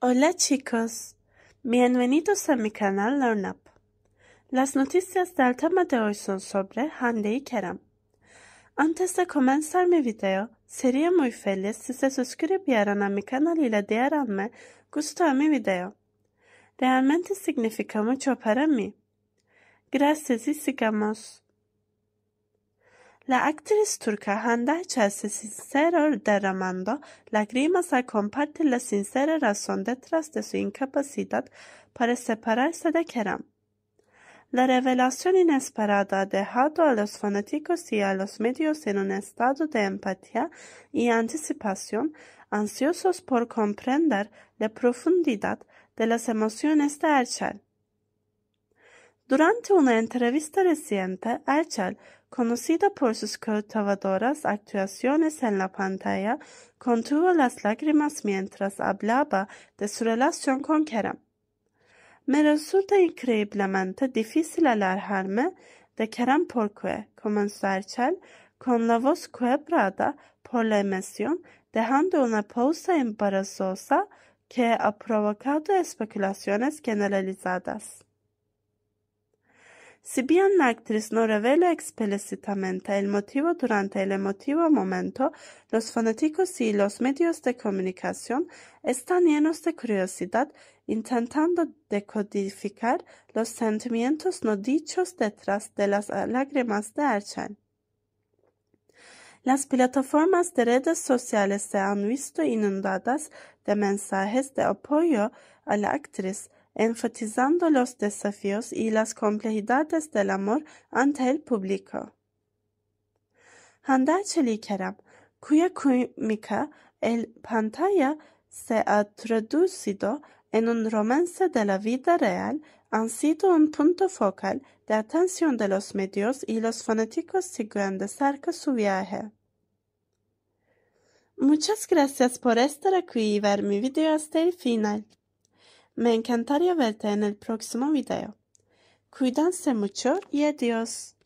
Hola chicos, bienvenidos a mi canal LearnUp. Las noticias del tema de hoy son sobre Hande y Kerem. Antes de comenzar mi video, sería muy feliz si se suscribieran a mi canal y le dieran me gusta a mi video. Realmente significa mucho para mí. Gracias y sigamos. La actriz turca Hande se Sincero derramando lágrimas al compartir la sincera razón detrás de su incapacidad para separarse de Kerem. La revelación inesperada ha dejado a los fanáticos y a los medios en un estado de empatía y anticipación, ansiosos por comprender la profundidad de las emociones de Erçel. Durante una entrevista reciente, Eichel, conocida por sus cautivadoras actuaciones en la pantalla, contuvo las lágrimas mientras hablaba de su relación con Kerem. Me resulta increíblemente difícil alargarme de Kerem porque, comenzó Eichel, con la voz quebrada por la emisión dejando una pausa embarazosa que ha provocado especulaciones generalizadas. Si bien la actriz no revela explícitamente el motivo durante el emotivo momento, los fanáticos y los medios de comunicación están llenos de curiosidad intentando decodificar los sentimientos no dichos detrás de las lágrimas de Archel. Las plataformas de redes sociales se han visto inundadas de mensajes de apoyo a la actriz, enfatizando los desafíos y las complejidades del amor ante el público. Handa Likeram, cuya química el pantalla se ha traducido en un romance de la vida real, han sido un punto focal de atención de los medios y los fanáticos siguen de cerca su viaje. Muchas gracias por estar aquí y ver mi video hasta el final. Me encantaría verte en el próximo video. Cuídense mucho y adiós.